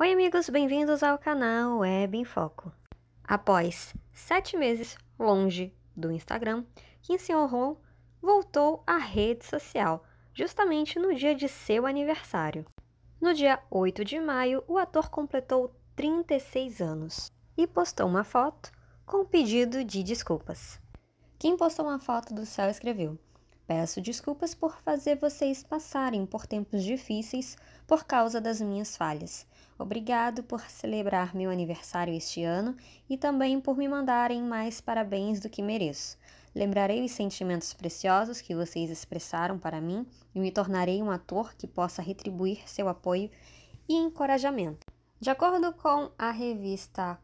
Oi amigos, bem-vindos ao canal Web em Foco. Após sete meses longe do Instagram, Kim Seon-ho voltou à rede social, justamente no dia de seu aniversário. No dia 8 de maio, o ator completou 36 anos e postou uma foto com pedido de desculpas. Kim postou uma foto do céu e escreveu Peço desculpas por fazer vocês passarem por tempos difíceis por causa das minhas falhas. Obrigado por celebrar meu aniversário este ano e também por me mandarem mais parabéns do que mereço. Lembrarei os sentimentos preciosos que vocês expressaram para mim e me tornarei um ator que possa retribuir seu apoio e encorajamento. De acordo com a revista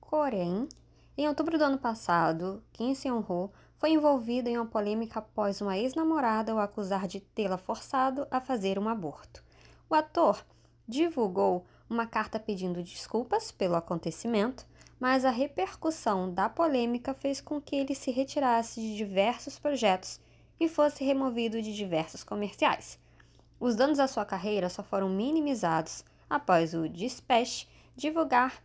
Corém, em outubro do ano passado, quem se honrou foi envolvido em uma polêmica após uma ex-namorada o acusar de tê-la forçado a fazer um aborto. O ator divulgou uma carta pedindo desculpas pelo acontecimento, mas a repercussão da polêmica fez com que ele se retirasse de diversos projetos e fosse removido de diversos comerciais. Os danos à sua carreira só foram minimizados após o Dispatch divulgar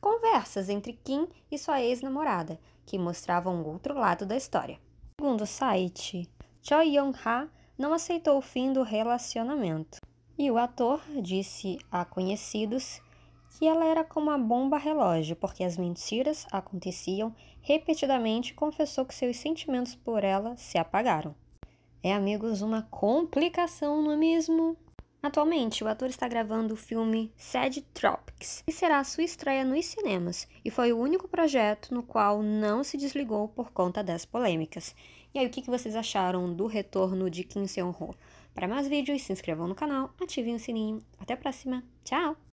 conversas entre Kim e sua ex-namorada, que mostravam outro lado da história. Segundo o site, Choi Yong-ha não aceitou o fim do relacionamento. E o ator disse a conhecidos que ela era como uma bomba relógio, porque as mentiras aconteciam repetidamente e confessou que seus sentimentos por ela se apagaram. É, amigos, uma complicação, não é mesmo? Atualmente, o ator está gravando o filme Sad Tropics, que será sua estreia nos cinemas, e foi o único projeto no qual não se desligou por conta das polêmicas. E aí, o que vocês acharam do retorno de Kim Seon-ho? Para mais vídeos, se inscrevam no canal, ativem o sininho. Até a próxima. Tchau!